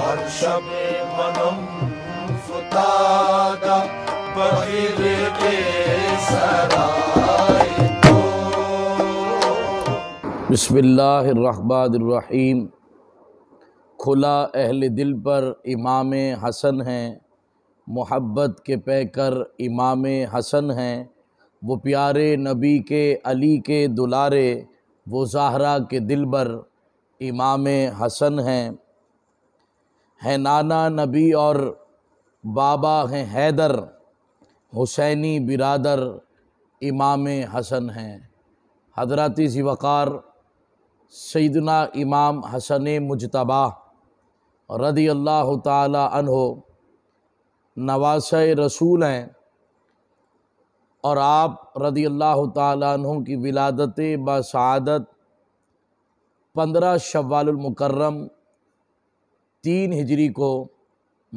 हर्षमेवनं तो। बिस्मिल्लाहिर्रहमानिर्रहीम खुला अहल दिल पर इमाम हसन हैं मोहब्बत के पैकर इमाम हसन हैं वो प्यारे नबी के अली के दुलारे वो जहरा के दिल पर इमाम हसन हैं हैं नाना नबी और बाबा हैं हैदर हुसैनी बिरादर इमाम हसन हैं हजरती सी सैदना इमाम हसन मुजतबा रदी अल्लाह तहो नवास रसूल हैं और आप रदी अल्लाह तहों की विलादत बसादत पंद्रह शवालमकर्रम तीन हिजरी को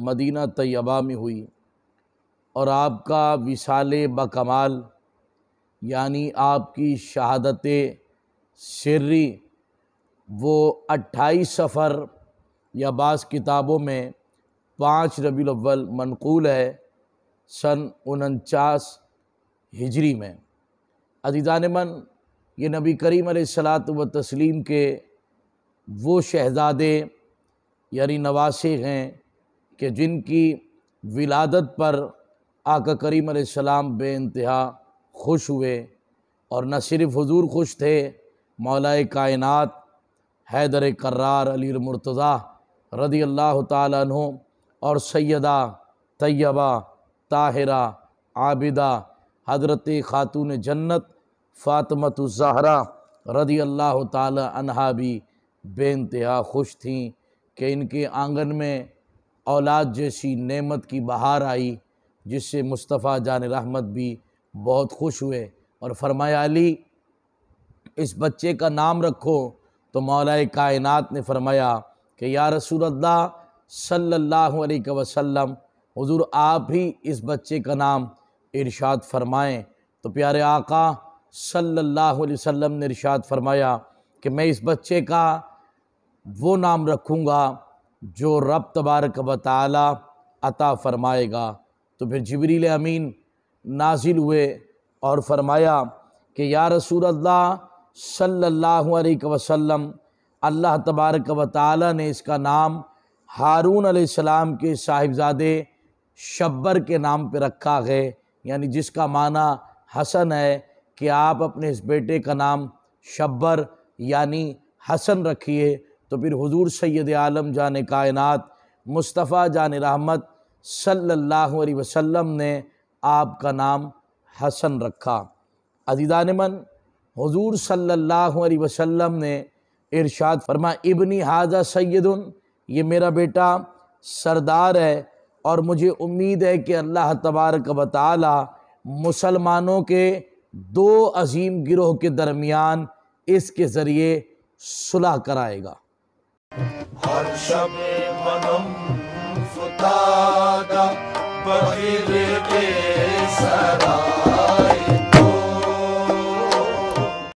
मदीना तैयबा में हुई और आपका विशाल बकमाल यानी आपकी शहादत शर्री वो अट्ठाईस सफ़र या बास किताबों में पाँच रबी अव्वल मनकूल है सन उनचास हिजरी में अजीज़ान मन ये नबी करीम सलात व तस्लीम के वो शहजादे यानी नवासे हैं कि जिनकी विलादत पर आका करीम सलाम इंतहा खुश हुए और न सिर्फ हजूर खुश थे मौलाए कायनत हैदर करार अली मुर्तज़ा रदी अल्लाह तु और सैदा तैयबा ताहिरा आबिदा हजरत ख़ातून जन्नत फ़ातमत ज़हरा रदी अल्लाह तहा भी बेानतहा खुश थीं कि इनके आंगन में औलाद जैसी नेमत की बहार आई जिससे मुस्तफ़ा जान रहमत भी बहुत खुश हुए और फरमाया अली इस बच्चे का नाम रखो तो मौलाए कायनात ने फरमाया कि या रसूलल्लाह सल्लल्लाहु अलैहि वसल्लम हुजूर आप ही इस बच्चे का नाम इरशाद फरमाएं तो प्यारे आका सल्लल्लाहु अलैहि वसल्लम ने इरशाद फरमाया कि मैं इस बच्चे का वो नाम रखूँगा जो रब तबारक बताला अता फ़रमाएगा तो फिर जबरील अमीन नाजिल हुए और फरमाया कि या रसूल अल्लाह सल्लल्लाहु अलैहि वसल्लम अल्लाह तबारक व ताली ने इसका नाम हारून अलैहिस्सलाम के साहिबजादे शब्बर के नाम पर रखा है यानी जिसका माना हसन है कि आप अपने इस बेटे का नाम शब्बर यानी हसन रखिए तो फिर हुजूर सैद आलम जान कायनात मुस्तफ़ा जान रहमत सल्लल्लाहु अलैहि वसल्लम ने आपका नाम हसन रखा अजीदान मन हुजूर सल्लल्लाहु अलैहि वसल्लम ने इरशाद फरमा इबनी हाजा सैदन ये मेरा बेटा सरदार है और मुझे उम्मीद है कि अल्लाह तबारक वाली मुसलमानों के दो अजीम गिरोह के दरमियान इसके ज़रिए सुलह कराएगा हर्ष मनम् मनो सुता